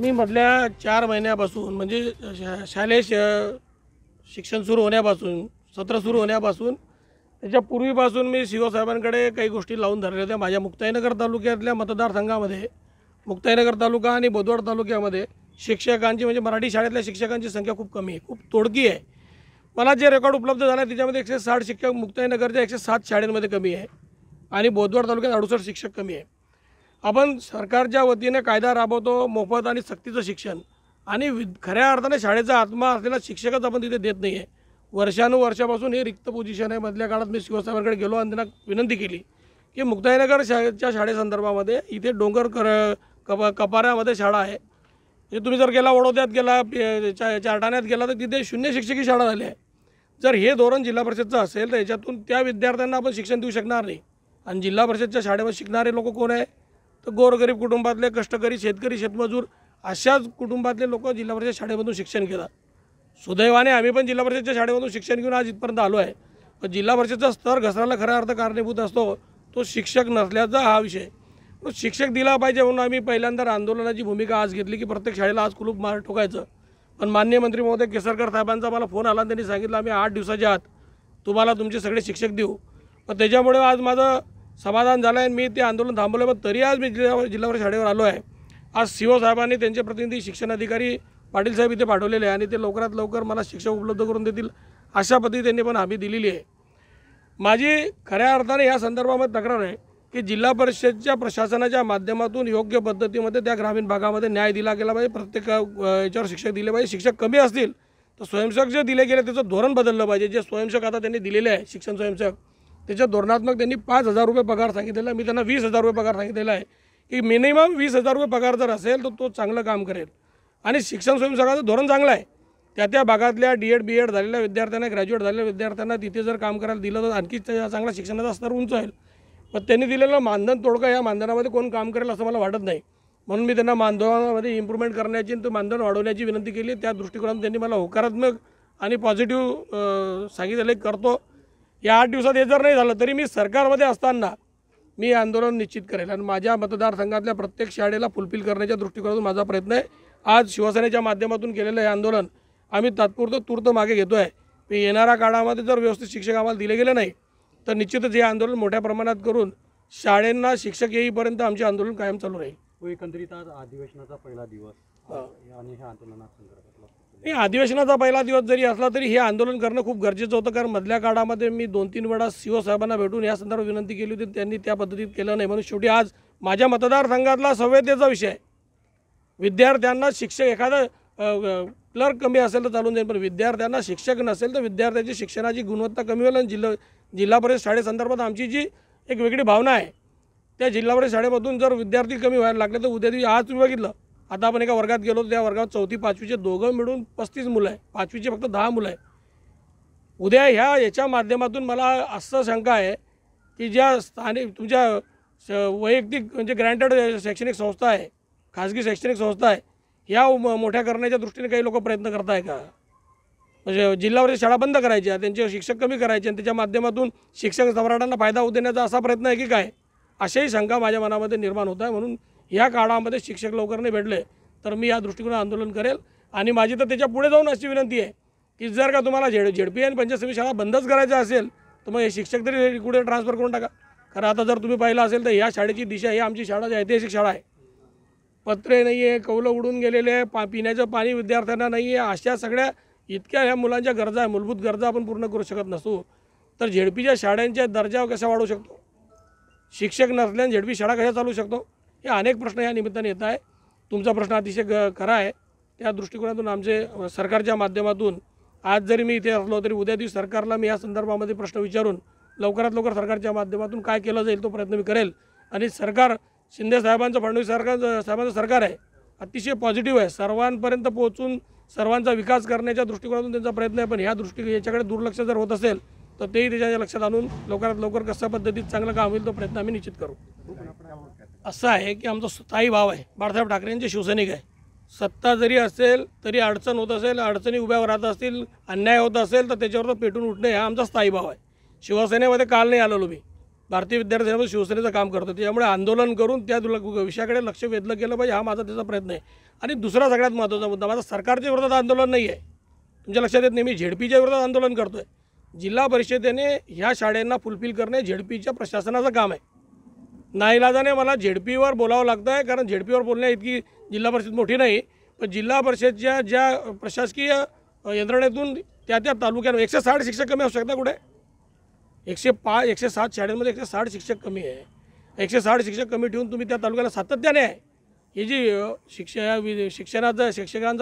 मी मधल्या चार महिन्यापासून म्हणजे शा शालेय शिक्षण सुरू होण्यापासून सत्र सुरू होण्यापासून त्याच्या पूर्वीपासून मी शिवसाहेबांकडे काही गोष्टी लावून धरल्या होत्या माझ्या मुक्ताईनगर तालुक्यातल्या मतदारसंघामध्ये मुक्ताईनगर तालुका आणि बोदवड तालुक्यामध्ये शिक्षकांची म्हणजे मराठी शाळेतल्या शिक्षकांची संख्या खूप कमी आहे खूप तोडकी आहे मला जे रेकॉर्ड उपलब्ध झाला त्याच्यामध्ये एकशे साठ शिक्षक मुक्ताईनगरच्या एकशे सात शाळेंमध्ये कमी आहे आणि बोदवड तालुक्यात अडुसष्ट शिक्षक कमी आहे आपण सरकारच्या वतीने कायदा राबवतो मोफत आणि सक्तीचं शिक्षण आणि वि खऱ्या अर्थाने शाळेचा आत्मा असलेला शिक्षकच आपण तिथे देत नाही आहे वर्षानुवर्षापासून हे रिक्त पोझिशन आहे मधल्या काळात मी शिवसाहेबांकडे गेलो आणि त्यांना विनंती केली की मुक्ताईनगर शाळेच्या शाळेसंदर्भामध्ये इथे डोंगर कर कप कपाऱ्यामध्ये शाळा आहे हे तुम्ही जर गेला वडोद्यात गेला चारठाण्यात गेला तर तिथे शून्य शिक्षकी शाळा झाली आहे जर हे धोरण जिल्हा परिषदचं असेल तर याच्यातून त्या विद्यार्थ्यांना आपण शिक्षण देऊ शकणार नाही आणि जिल्हा परिषदच्या शाळेमध्ये शिकणारे लोक कोण आहे तर गोरगरीब कुटुंबातले कष्टकरी शेतकरी शेतमजूर अशाच कुटुंबातले लोक जिल्हा परिषद शाळेमधून शिक्षण घेतात सुदैवाने आम्ही पण जिल्हा परिषदच्या शाळेमधून शिक्षण घेऊन आज इथपर्यंत आलो आहे पण जिल्हा परिषदचा स्तर घसरायला खरा अर्थ कारणीभूत असतो तो शिक्षक नसल्याचा हा विषय मग शिक्षक दिला पाहिजे म्हणून आम्ही पहिल्यांदा आंदोलनाची भूमिका आज घेतली की प्रत्येक शाळेला आज कुलूप मार ठोकायचं पण मान्य मंत्री महोदय केसरकर साहेबांचा मला फोन आला आणि त्यांनी सांगितलं आम्ही आठ दिवसाच्या आत तुम्हाला तुमचे सगळे शिक्षक देऊ पण त्याच्यामुळे आज माझं समाधान झालं आहे मी ते आंदोलन थांबवलं पण तरी आज मी जिल्हा जिल्हा शाळेवर आलो आहे आज सी ओ साहेबांनी त्यांचे प्रतिनिधी शिक्षण अधिकारी पाटील साहेब इथे पाठवलेले आहे आणि ते लवकरात लवकर मला शिक्षक उपलब्ध करून देतील अशा पद्धती त्यांनी पण हमी दिलेली आहे माझी खऱ्या अर्थाने या संदर्भामध्ये तक्रार आहे की जिल्हा परिषदच्या प्रशासनाच्या माध्यमातून योग्य पद्धतीमध्ये त्या ग्रामीण भागामध्ये न्याय दिला गेला पाहिजे प्रत्येक याच्यावर शिक्षक दिले पाहिजे शिक्षक कमी असतील तर स्वयंसेवक जे दिले गेले त्याचं धोरण बदललं पाहिजे जे स्वयंसेवक आता त्यांनी दिलेले आहे शिक्षण स्वयंसेवक त्याच्या धोरणात्मक त्यांनी पाच हजार रुपये पगार सांगितलेला मी त्यांना वीस हजार रुपये पगार सांगितलेला आहे की मिनिमम वीस हजार रुपये पगार जर असेल तर तो चांगलं काम करेल आणि शिक्षण स्वयंसेवकाचं धोरण चांगलं आहे त्या त्या भागातल्या डी एड बी एड झालेल्या विद्यार्थ्यांना ग्रॅज्युएट झालेल्या विद्यार्थ्यांना तिथे जर काम करायला दिलं तर आणखी चांगला शिक्षणाचा स्तर उंच होईल पण त्यांनी दिलेलं मानधन तोडका या मानधनामध्ये कोण काम करेल असं मला वाटत नाही म्हणून मी त्यांना मानधनामध्ये इम्प्रूव्हमेंट करण्याची आणि तो मानधन वाढवण्याची विनंती केली त्या दृष्टिकोनातून त्यांनी मला होकारात्मक आणि पॉझिटिव्ह सांगितलेलं करतो या आठ दिवसात हे जर नाही झालं तरी मी सरकारमध्ये असताना मी आंदोलन निश्चित करेल आणि माझ्या मतदारसंघातल्या प्रत्येक शाळेला फुलफिल करण्याच्या दृष्टिकोनातून माझा प्रयत्न आहे आज शिवसेनेच्या माध्यमातून केलेलं हे आंदोलन आम्ही तात्पुरतं तूर्त मागे घेतो आहे मी येणाऱ्या काळामध्ये जर व्यवस्थित शिक्षक आम्हाला दिले गेले नाही तर निश्चितच हे आंदोलन मोठ्या प्रमाणात करून शाळेंना शिक्षक येईपर्यंत आमचे आंदोलन कायम चालू राहील एकंदरीत आज अधिवेशनाचा पहिला दिवस आणि ह्या आंदोलनात नाही अधिवेशनाचा पहिला दिवस जरी असला तरी हे आंदोलन करणं खूप गरजेचं होतं कारण मधल्या काळामध्ये मी दोन तीन वेळा सी ओ e साहेबांना भेटून या संदर्भात विनंती केली होती त्यांनी त्या पद्धतीत केलं नाही म्हणून शेवटी आज माझ्या मतदारसंघातला संवेदेचा विषय विद्यार्थ्यांना शिक्षक एखादं क्लर्क कमी असेल तर चालून जाईल पण विद्यार्थ्यांना शिक्षक नसेल तर विद्यार्थ्यांची शिक्षणाची गुणवत्ता कमी होईल आणि जिल्हा जिल्हा परिषद शाळेसंदर्भात आमची जी एक वेगळी भावना आहे त्या जिल्हा परिषद शाळेमधून जर विद्यार्थी कमी व्हायला लागले तर उद्या आज तुम्ही बघितलं आता आपण एका वर्गात गेलो त्या वर्गात चौथी पाचवीचे दोघं मिळून पस्तीस मुलं आहे पाचवीचे फक्त दहा मुलं आहे उद्या ह्या याच्या माध्यमातून मला असं शंका आहे की ज्या स्थानिक तुमच्या वैयक्तिक म्हणजे ग्रँटेड शैक्षणिक संस्था आहे खाजगी शैक्षणिक संस्था आहे ह्या मोठ्या करण्याच्या दृष्टीने काही लोक प्रयत्न करत आहे का म्हणजे जिल्हावरील शाळा बंद करायच्या त्यांचे शिक्षक कमी करायचे आणि त्याच्या माध्यमातून शिक्षक सम्राटांना फायदा होऊ देण्याचा असा प्रयत्न आहे की काय अशाही शंका माझ्या मनामध्ये निर्माण होत आहे म्हणून या काळामध्ये शिक्षक लवकर नाही भेटले तर मी या दृष्टिकोन आंदोलन करेल आणि माझी तर त्याच्या पुढे जाऊन अशी विनंती आहे की जर का तुम्हाला झेड झेडपी आणि पंचसमी शाळा बंदच करायचं असेल तर मग हे शिक्षक तरी कुठे ट्रान्सफर करून टाका कारण आता जर तुम्ही पाहिलं असेल तर ह्या शाळेची दिशा ही आमची शाळा ऐतिहासिक शाळा आहे पत्रे नाही आहे कौलं उडून गेलेले आहे पा पिण्याचं पाणी विद्यार्थ्यांना नाही आहे अशा सगळ्या इतक्या ह्या मुलांच्या गरजा आहे मूलभूत गरजा आपण पूर्ण करू शकत नसू तर झेडपीच्या शाळांच्या दर्जा कसा वाढवू शकतो शिक्षक नसल्याने झेडपी शाळा कशा चालू शकतो हे अनेक प्रश्न या निमित्ताने येत आहे तुमचा प्रश्न अतिशय ग खरा आहे त्या दृष्टिकोनातून आमचे सरकारच्या माध्यमातून आज जरी मी इथे असलो तरी उद्या दिवशी सरकारला मी या संदर्भामध्ये प्रश्न विचारून लवकरात लवकर सरकारच्या माध्यमातून काय केलं जाईल तो प्रयत्न मी करेल आणि सरकार शिंदे साहेबांचं फडणवीस सरकार साहेबांचं सरकार आहे अतिशय पॉझिटिव्ह आहे सर्वांपर्यंत पोहोचून सर्वांचा विकास करण्याच्या दृष्टिकोनातून त्यांचा प्रयत्न आहे पण ह्या दृष्टी याच्याकडे दुर्लक्ष जर होत असेल तर तेही त्याच्या लक्षात आणून लवकरात लवकर कशा पद्धतीत चांगलं काम होईल तो प्रयत्न आम्ही निश्चित करू असं आहे की आमचा स्थायी भाव आहे बाळासाहेब ठाकरेंचे शिवसैनिक आहे सत्ता जरी असेल तरी अडचण होत असेल अडचणी उभ्या राहत असतील अन्याय होत असेल तर त्याच्यावर पेटून उठणे हा आमचा स्थायी भाव आहे शिवसेनेमध्ये काल नाही आलेलो मी भारतीय विद्यार्थ्यांमध्ये शिवसेनेचं काम करतो त्यामुळे आंदोलन करून त्या विषयाकडे लक्ष वेधलं गेलं पाहिजे हा माझा त्याचा प्रयत्न आहे आणि दुसरा सगळ्यात महत्त्वाचा मुद्दा माझा सरकारच्या विरोधात आंदोलन नाही आहे तुमच्या लक्षात येत नाही मी झेडपीच्या विरोधात आंदोलन करतो आहे जिल्हा परिषदेने ह्या शाळांना फुलफिल करणे झेडपीच्या प्रशासनाचं काम आहे नाईलाजाने मला झेडपीवर बोलावं लागतं आहे कारण झेडपीवर बोलण्या इतकी जिल्हा परिषद मोठी नाही पण जिल्हा परिषदच्या ज्या प्रशासकीय यंत्रणेतून त्या त्या तालुक्यानं एकशे साठ शिक्षक कमी असू शकतात कुठे एकशे पाच एकशे सात शाळेमध्ये एकशे साठ शिक्षक कमी आहे एकशे साठ शिक्षक कमी ठेवून तुम्ही त्या तालुक्याला सातत्याने आहे ही जी शिक्षा शिक्षणाचं शिक्षकांचा